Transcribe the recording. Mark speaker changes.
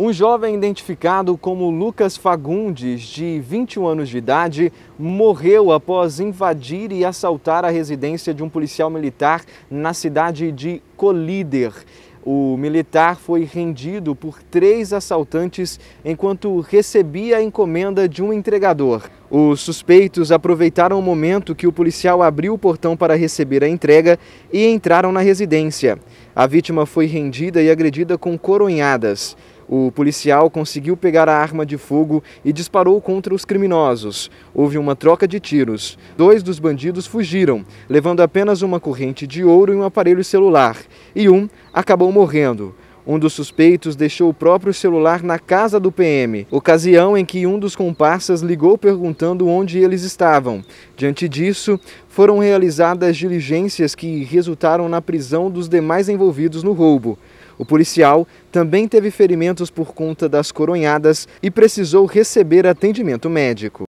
Speaker 1: Um jovem identificado como Lucas Fagundes, de 21 anos de idade, morreu após invadir e assaltar a residência de um policial militar na cidade de Colíder. O militar foi rendido por três assaltantes enquanto recebia a encomenda de um entregador. Os suspeitos aproveitaram o momento que o policial abriu o portão para receber a entrega e entraram na residência. A vítima foi rendida e agredida com coronhadas. O policial conseguiu pegar a arma de fogo e disparou contra os criminosos. Houve uma troca de tiros. Dois dos bandidos fugiram, levando apenas uma corrente de ouro e um aparelho celular, e um acabou morrendo. Um dos suspeitos deixou o próprio celular na casa do PM, ocasião em que um dos comparsas ligou perguntando onde eles estavam. Diante disso, foram realizadas diligências que resultaram na prisão dos demais envolvidos no roubo. O policial também teve ferimentos por conta das coronhadas e precisou receber atendimento médico.